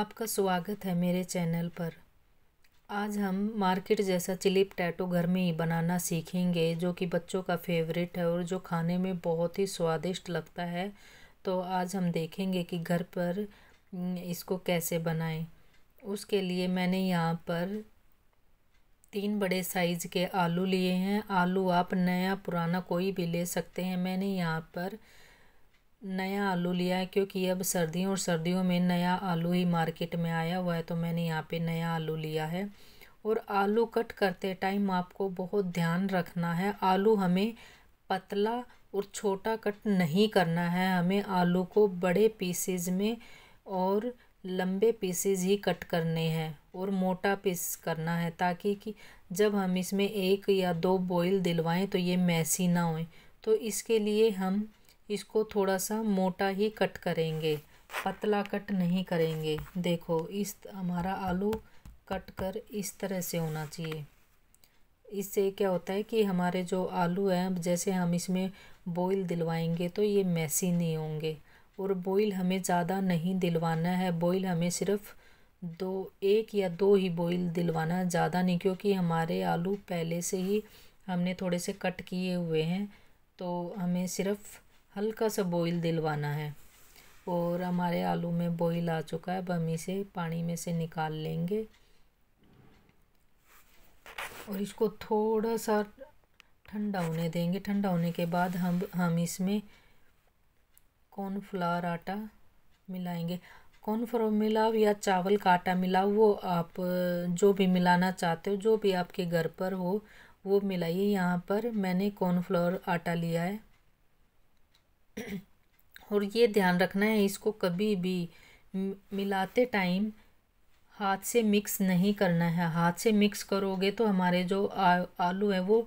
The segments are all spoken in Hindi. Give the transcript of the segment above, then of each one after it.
आपका स्वागत है मेरे चैनल पर आज हम मार्केट जैसा चिली पटैटो घर में ही बनाना सीखेंगे जो कि बच्चों का फेवरेट है और जो खाने में बहुत ही स्वादिष्ट लगता है तो आज हम देखेंगे कि घर पर इसको कैसे बनाएं उसके लिए मैंने यहाँ पर तीन बड़े साइज़ के आलू लिए हैं आलू आप नया पुराना कोई भी ले सकते हैं मैंने यहाँ पर नया आलू लिया है क्योंकि अब सर्दियों और सर्दियों में नया आलू ही मार्केट में आया हुआ है तो मैंने यहाँ पे नया आलू लिया है और आलू कट करते टाइम आपको बहुत ध्यान रखना है आलू हमें पतला और छोटा कट नहीं करना है हमें आलू को बड़े पीसेज में और लंबे पीसेज ही कट करने हैं और मोटा पीस करना है ताकि कि जब हम इसमें एक या दो बॉईल दिलवाएं तो ये मैसी ना होए तो इसके लिए हम इसको थोड़ा सा मोटा ही कट करेंगे पतला कट नहीं करेंगे देखो इस हमारा आलू कट कर इस तरह से होना चाहिए इससे क्या होता है कि हमारे जो आलू हैं जैसे हम इसमें बॉईल दिलवाएंगे तो ये मैसी नहीं होंगे और बॉईल हमें ज़्यादा नहीं दिलवाना है बॉईल हमें सिर्फ दो एक या दो ही बॉईल दिलवाना है ज़्यादा नहीं क्योंकि हमारे आलू पहले से ही हमने थोड़े से कट किए हुए हैं तो हमें सिर्फ़ हल्का सा बॉईल दिलवाना है और हमारे आलू में बॉईल आ चुका है अब हम इसे पानी में से निकाल लेंगे और इसको थोड़ा सा ठंडा होने देंगे ठंडा होने के बाद हम हम इसमें कॉर्नफ्लावर आटा मिलाएंगे कॉर्नफ्लावर मिलाओ या चावल का आटा मिलाओ वो आप जो भी मिलाना चाहते हो जो भी आपके घर पर हो वो मिलाइए यहाँ पर मैंने कॉर्नफ्लावर आटा लिया है और ये ध्यान रखना है इसको कभी भी मिलाते टाइम हाथ से मिक्स नहीं करना है हाथ से मिक्स करोगे तो हमारे जो आ, आलू है वो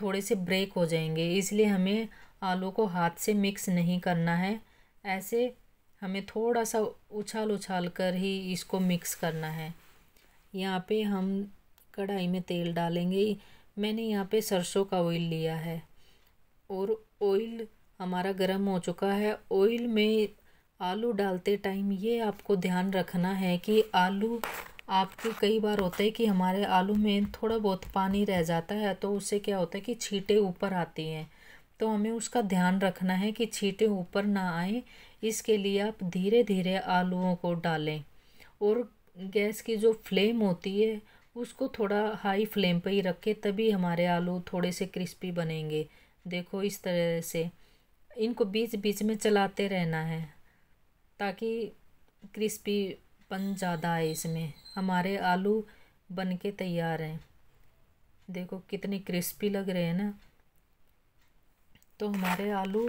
थोड़े से ब्रेक हो जाएंगे इसलिए हमें आलू को हाथ से मिक्स नहीं करना है ऐसे हमें थोड़ा सा उछाल उछाल कर ही इसको मिक्स करना है यहाँ पे हम कढ़ाई में तेल डालेंगे मैंने यहाँ पे सरसों का ऑयल लिया है और ऑयल हमारा गर्म हो चुका है ऑयल में आलू डालते टाइम ये आपको ध्यान रखना है कि आलू आपके कई बार होता है कि हमारे आलू में थोड़ा बहुत पानी रह जाता है तो उससे क्या होता है कि छीटे ऊपर आती हैं तो हमें उसका ध्यान रखना है कि छीटे ऊपर ना आए इसके लिए आप धीरे धीरे आलूओं को डालें और गैस की जो फ्लेम होती है उसको थोड़ा हाई फ्लेम पर ही रखें तभी हमारे आलू थोड़े से क्रिस्पी बनेंगे देखो इस तरह से इनको बीच बीच में चलाते रहना है ताकि क्रिस्पीपन ज़्यादा आए इसमें हमारे आलू बन के तैयार हैं देखो कितने क्रिस्पी लग रहे हैं ना तो हमारे आलू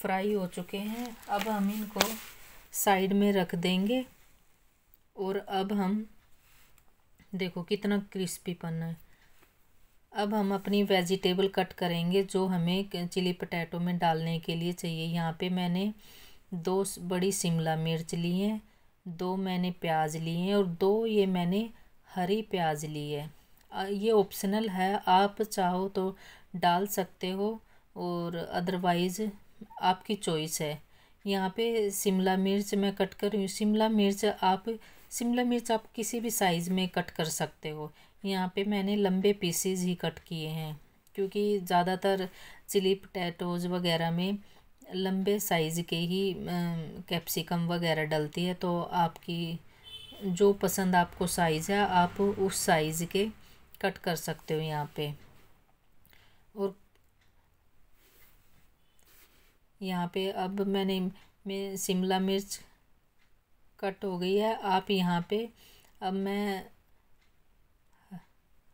फ्राई हो चुके हैं अब हम इनको साइड में रख देंगे और अब हम देखो कितना क्रिस्पीपन है अब हम अपनी वेजिटेबल कट करेंगे जो हमें चिली पटैटो में डालने के लिए चाहिए यहाँ पे मैंने दो बड़ी शिमला मिर्च ली है दो मैंने प्याज लिए हैं और दो ये मैंने हरी प्याज ली है ये ऑप्शनल है आप चाहो तो डाल सकते हो और अदरवाइज़ आपकी चॉइस है यहाँ पे शिमला मिर्च मैं कट कर रही हूँ शिमला मिर्च आप शिमला मिर्च आप किसी भी साइज़ में कट कर सकते हो यहाँ पे मैंने लंबे पीसीज़ ही कट किए हैं क्योंकि ज़्यादातर चिली पटैटोज़ वगैरह में लंबे साइज़ के ही कैप्सिकम वगैरह डलती है तो आपकी जो पसंद आपको साइज़ है आप उस साइज़ के कट कर सकते हो यहाँ पे और यहाँ पे अब मैंने मैं शिमला मिर्च कट हो गई है आप यहाँ पे अब मैं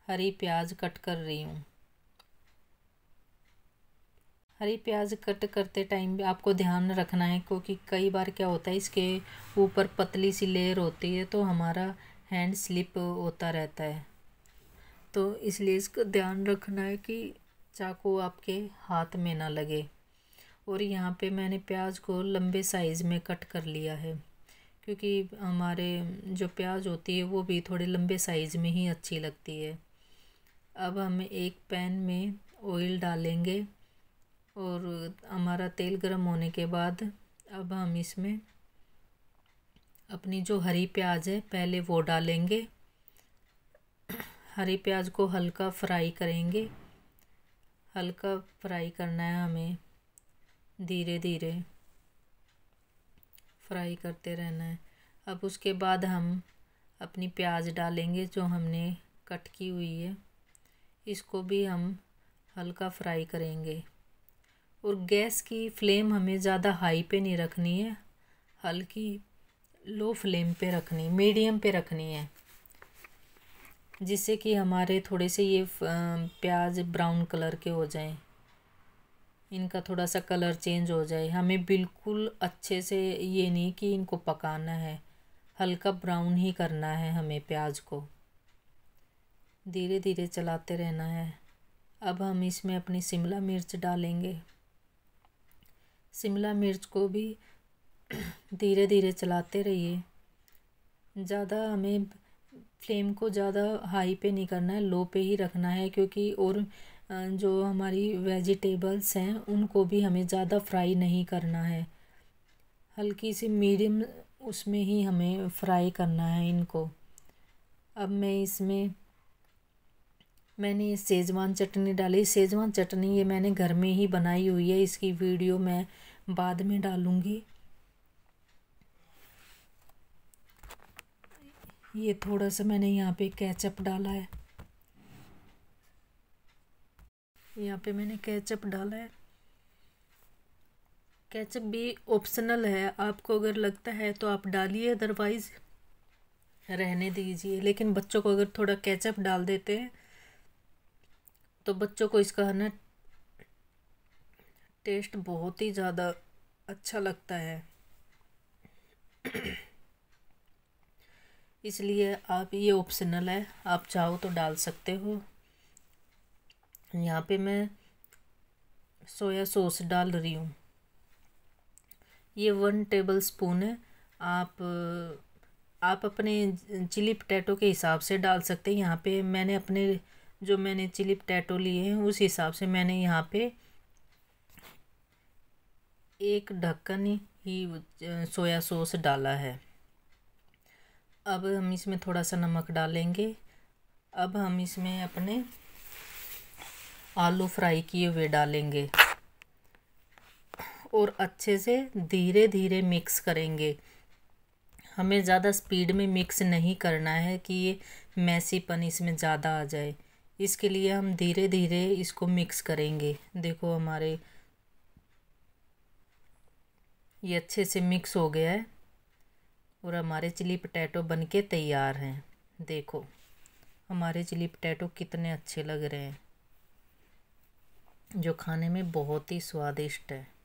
हरी प्याज कट कर रही हूँ हरी प्याज कट करते टाइम भी आपको ध्यान रखना है क्योंकि कई बार क्या होता है इसके ऊपर पतली सी लेयर होती है तो हमारा हैंड स्लिप होता रहता है तो इसलिए इसका ध्यान रखना है कि चाकू आपके हाथ में ना लगे और यहाँ पे मैंने प्याज को लंबे साइज़ में कट कर लिया है क्योंकि हमारे जो प्याज होती है वो भी थोड़े लंबे साइज़ में ही अच्छी लगती है अब हम एक पैन में ऑयल डालेंगे और हमारा तेल गर्म होने के बाद अब हम इसमें अपनी जो हरी प्याज है पहले वो डालेंगे हरी प्याज को हल्का फ्राई करेंगे हल्का फ्राई करना है हमें धीरे धीरे फ्राई करते रहना है अब उसके बाद हम अपनी प्याज डालेंगे जो हमने कट की हुई है इसको भी हम हल्का फ्राई करेंगे और गैस की फ्लेम हमें ज़्यादा हाई पे नहीं रखनी है हल्की लो फ्लेम पे रखनी मीडियम पे रखनी है जिससे कि हमारे थोड़े से ये प्याज ब्राउन कलर के हो जाएं इनका थोड़ा सा कलर चेंज हो जाए हमें बिल्कुल अच्छे से ये नहीं कि इनको पकाना है हल्का ब्राउन ही करना है हमें प्याज को धीरे धीरे चलाते रहना है अब हम इसमें अपनी शिमला मिर्च डालेंगे शिमला मिर्च को भी धीरे धीरे चलाते रहिए ज़्यादा हमें फ्लेम को ज़्यादा हाई पे नहीं करना है लो पे ही रखना है क्योंकि और जो हमारी वेजिटेबल्स हैं उनको भी हमें ज़्यादा फ्राई नहीं करना है हल्की सी मीडियम उसमें ही हमें फ्राई करना है इनको अब मैं इसमें मैंने सेजवान चटनी डाली सेजवान चटनी ये मैंने घर में ही बनाई हुई है इसकी वीडियो मैं बाद में डालूँगी ये थोड़ा सा मैंने यहाँ पे कैचअप डाला है यहाँ पे मैंने कैचअप डाला है कैचअप भी ऑप्शनल है आपको अगर लगता है तो आप डालिए अदरवाइज़ रहने दीजिए लेकिन बच्चों को अगर थोड़ा कैचअप डाल देते हैं तो बच्चों को इसका है ना टेस्ट बहुत ही ज़्यादा अच्छा लगता है इसलिए आप ये ऑप्शनल है आप चाहो तो डाल सकते हो यहाँ पे मैं सोया सॉस डाल रही हूँ ये वन टेबल स्पून है आप आप अपने चिली पटैटो के हिसाब से डाल सकते हैं यहाँ पे मैंने अपने जो मैंने चिली पटैटो लिए हैं उस हिसाब से मैंने यहाँ पे एक ढक्कन ही सोया सॉस डाला है अब हम इसमें थोड़ा सा नमक डालेंगे अब हम इसमें अपने आलू फ्राई किए हुए डालेंगे और अच्छे से धीरे धीरे मिक्स करेंगे हमें ज़्यादा स्पीड में मिक्स नहीं करना है कि ये मैसीपन इसमें ज़्यादा आ जाए इसके लिए हम धीरे धीरे इसको मिक्स करेंगे देखो हमारे ये अच्छे से मिक्स हो गया है और हमारे चिली पटैटो बनके तैयार हैं देखो हमारे चिली पटैटो कितने अच्छे लग रहे हैं जो खाने में बहुत ही स्वादिष्ट है